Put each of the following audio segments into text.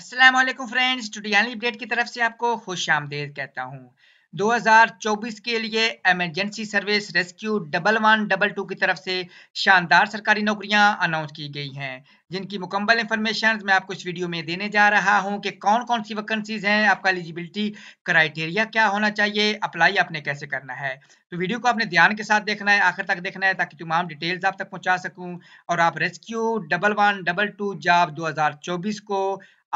अस्सलाम वालेकुम friends टुडियाली update की तरफ से आपको खुश आमदेद कहता हूँ 2024 के लिए emergency service rescue double one double two की तरफ से शानदार सरकारी नौकरियां अनाउंस की गई हैं जिनकी मुकम्मल इन्फॉर्मेशन मैं आपको इस वीडियो में देने जा रहा हूं कि कौन कौन सी वैकेंसीज हैं आपका एलिजिबिलिटी क्राइटेरिया क्या होना चाहिए अप्लाई आपने कैसे करना है तो वीडियो को आपने ध्यान के साथ देखना है आखिर तक देखना है ताकि तमाम डिटेल्स आप तक पहुँचा सकूँ और आप rescue double one double two job दो को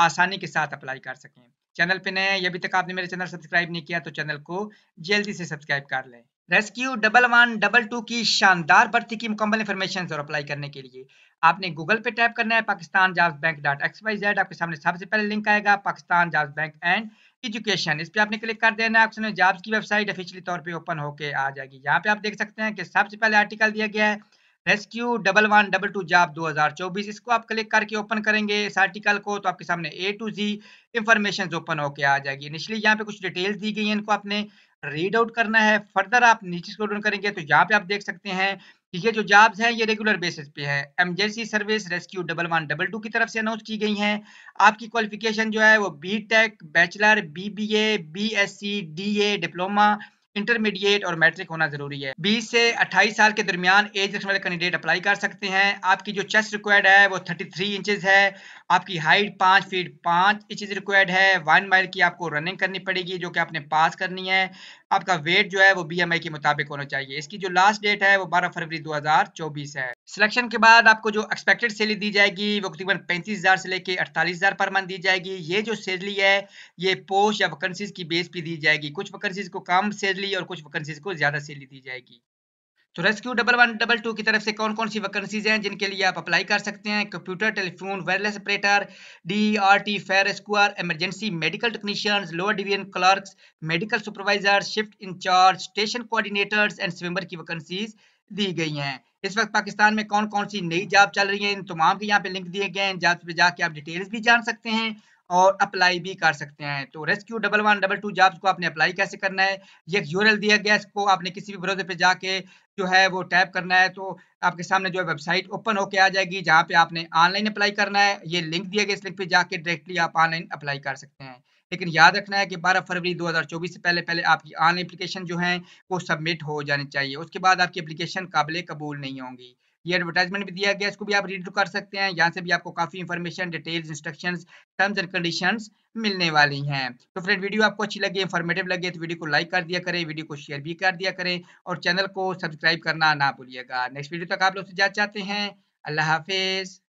आसानी के साथ अप्लाई कर सकें चैनल पे नए हैं अभी तक आपने मेरे चैनल सब्सक्राइब नहीं किया तो चैनल को जल्दी से सब्सक्राइब कर लें rescue double one double two की शानदार भर्ती की मुकम्मल इन्फॉर्मेशन और अप्लाई करने के लिए आपने गूगल पे टैप करना है Pakistan jobs bank dot X Y Z आपके सामने सबसे पहले लिंक आएगा Pakistan jobs bank and education इस पर आपने क्लिक कर देना है आपने जॉब्स की वेबसाइट ऑफिशियली तौर पर ओपन होकर आ जाएगी यहाँ पे आप देख सकते हैं कि सबसे पहले आर्टिकल दिया गया है rescue double one double two jobs 2024 इसको आप क्लिक करके ओपन करेंगे इस आर्टिकल को तो आपके सामने A to Z information open होके आ जाएगी निचली यहाँ पे कुछ डिटेल्स दी गई हैं इनको आपने रीड आउट करना है फर्दर आप नीचे स्क्रोल डाउन करेंगे तो यहाँ पे आप देख सकते हैं कि ये जो जॉब्स हैं ये रेगुलर बेसिस पे है एमजेसी service rescue double one double two की तरफ से अनाउंस की गई हैं आपकी क्वालिफिकेशन जो है वो B tech bachelor B B A B S C D A diploma intermediate और मैट्रिक होना जरूरी है 20 से 28 साल के दरमियान एज रखने वाले कैंडिडेट अप्लाई कर सकते हैं आपकी जो चेस्ट रिक्वायर्ड है वो 33 इंचेस है आपकी हाइट 5 फीट 5 इंच रिक्वायर्ड है वन माइल की आपको रनिंग करनी पड़ेगी जो कि आपने पास करनी है आपका वेट जो है वो बी के मुताबिक होना चाहिए इसकी जो लास्ट डेट है वो बारह फरवरी दो है सिलेक्शन के बाद आपको जो एक्सपेक्टेड सैलरी दी जाएगी वो तकरीबन पैंतीस हज़ार से लेके अड़तालीस हज़ार पर मंथ दी जाएगी ये जो सैलरी है ये पोस्ट या वैकेंसीज की बेस पे दी जाएगी कुछ वैकेंसीज को कम सैलरी और कुछ वैकेंसीज को ज़्यादा सैलरी दी जाएगी तो rescue double one double two की तरफ से कौन कौन सी वैकेंसीज हैं जिनके लिए आप अप्लाई कर सकते हैं computer telephone wireless operator D R T fire square emergency medical technicians lower division clerks medical supervisor shift incharge station coordinators and swimmer की वैकेंसीज दी गई हैं इस वक्त पाकिस्तान में कौन कौन सी नई जॉब चल रही है इन तमाम के यहाँ पे लिंक दिए गए हैं जॉब्स पे जाके आप डिटेल्स भी जान सकते हैं और अप्लाई भी कर सकते हैं तो rescue double one double two jobs को आपने अप्लाई कैसे करना है ये यूरल दिया गया इसको आपने किसी भी भरोसे पे जाके जो है वो टैप करना है तो आपके सामने जो है वेबसाइट ओपन होके आ जाएगी जहाँ पे आपने ऑनलाइन अप्लाई करना है ये लिंक दिया गया इस लिंक पे जाके डायरेक्टली आप ऑनलाइन अप्लाई कर सकते हैं लेकिन याद रखना है कि 12 फरवरी 2024 से पहले पहले आपकी ऑनलाइन एप्लीकेशन जो है वो सबमिट हो जानी चाहिए उसके बाद आपकी एप्लीकेशन काबिल कबूल नहीं होंगी ये एडवर्टाइजमेंट भी दिया गया इसको भी आप रीड कर सकते हैं यहाँ से भी आपको काफी information details instruction terms and condition मिलने वाली हैं तो फ्रेंड वीडियो आपको अच्छी लगी इन्फॉर्मेटिव लगे तो वीडियो को लाइक कर दिया करें वीडियो को शेयर भी कर दिया करें और चैनल को सब्सक्राइब करना ना भूलिएगा नेक्स्ट वीडियो तक आप लोग से जा चाहते हैं अल्लाह हाफिज़